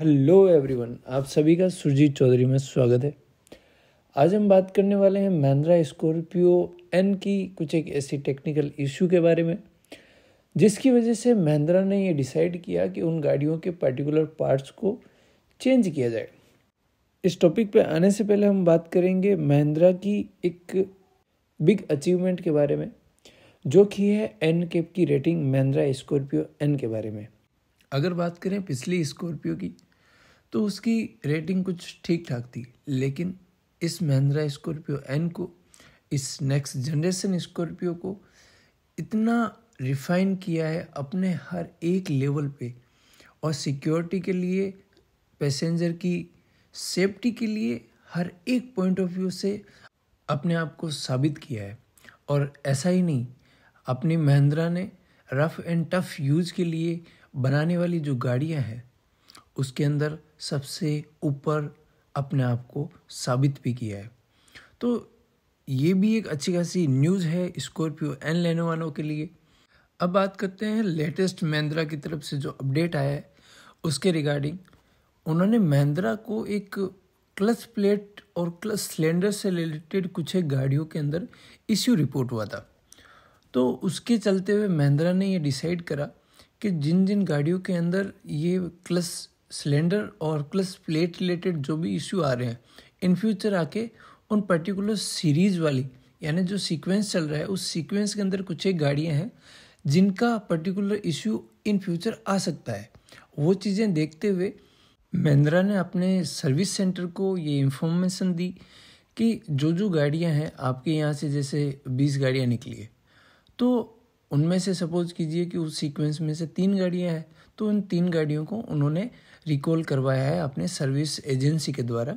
hello everyone आप सभी का सुरजीत चौधरी में स्वागत है आज हम बात करने वाले हैं महिंद्रा स्कॉर्पियो एन की कुछ एक ऐसी टेक्निकल इश्यू के बारे में जिसकी वजह से महिंद्रा ने ये डिसाइड किया कि उन गाड़ियों के पर्टिकुलर पार्ट्स को चेंज किया जाए इस टॉपिक पे आने से पहले हम बात करेंगे महिंद्रा की एक बिग अचीवमेंट के बारे में जो कि है एन कैप की रेटिंग महिंद्रा स्कॉर्पियो एन के बारे में अगर बात करें पिछली स्कॉर्पियो की तो उसकी रेटिंग कुछ ठीक ठाक थी लेकिन इस महिंद्रा स्कॉर्पियो एन को इस नेक्स्ट जनरेशन स्कॉर्पियो को इतना रिफाइन किया है अपने हर एक लेवल पे और सिक्योरिटी के लिए पैसेंजर की सेफ्टी के लिए हर एक पॉइंट ऑफ व्यू से अपने आप को साबित किया है और ऐसा ही नहीं अपनी महिंद्रा ने रफ़ एंड टफ़ यूज़ के लिए बनाने वाली जो गाड़ियां हैं उसके अंदर सबसे ऊपर अपने आप को साबित भी किया है तो ये भी एक अच्छी खासी न्यूज़ है स्कॉर्पियो एन लेने वालों के लिए अब बात करते हैं लेटेस्ट महिंद्रा की तरफ से जो अपडेट आया है उसके रिगार्डिंग उन्होंने महिंद्रा को एक क्लच प्लेट और क्लच सिलेंडर से रिलेटेड कुछ एक गाड़ियों के अंदर इश्यू रिपोर्ट हुआ था तो उसके चलते हुए महिंद्रा ने ये डिसाइड करा कि जिन जिन गाड़ियों के अंदर ये क्लच सिलेंडर और प्लस प्लेट रिलेटेड जो भी इश्यू आ रहे हैं इन फ्यूचर आके उन पर्टिकुलर सीरीज़ वाली यानी जो सीक्वेंस चल रहा है उस सीक्वेंस के अंदर कुछ एक गाड़ियाँ हैं जिनका पर्टिकुलर इशू इन फ्यूचर आ सकता है वो चीज़ें देखते हुए महिंद्रा ने अपने सर्विस सेंटर को ये इन्फॉर्मेशन दी कि जो जो गाड़ियाँ हैं आपके यहाँ से जैसे बीस गाड़ियाँ निकली है तो उनमें से सपोज कीजिए कि उस सीक्वेंस में से तीन गाड़ियाँ हैं तो उन तीन गाड़ियों को उन्होंने रिकॉल करवाया है अपने सर्विस एजेंसी के द्वारा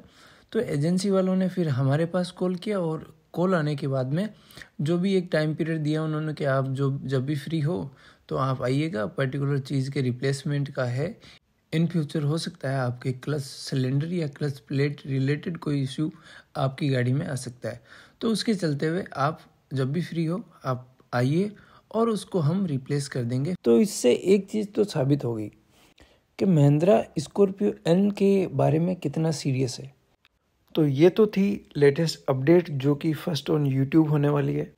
तो एजेंसी वालों ने फिर हमारे पास कॉल किया और कॉल आने के बाद में जो भी एक टाइम पीरियड दिया उन्होंने कि आप जो जब भी फ्री हो तो आप आइएगा पर्टिकुलर चीज़ के रिप्लेसमेंट का है इन फ्यूचर हो सकता है आपके क्लच सिलेंडर या क्लच प्लेट रिलेटेड कोई इश्यू आपकी गाड़ी में आ सकता है तो उसके चलते हुए आप जब भी फ्री हो आप आइए और उसको हम रिप्लेस कर देंगे तो इससे एक चीज़ तो साबित हो गई कि महिंद्रा स्कॉर्पियो एन के बारे में कितना सीरियस है तो ये तो थी लेटेस्ट अपडेट जो कि फर्स्ट ऑन यूट्यूब होने वाली है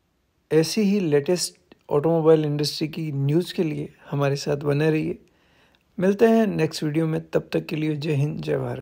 ऐसी ही लेटेस्ट ऑटोमोबाइल इंडस्ट्री की न्यूज़ के लिए हमारे साथ बने रहिए मिलते हैं नेक्स्ट वीडियो में तब तक के लिए जय हिंद जय भारत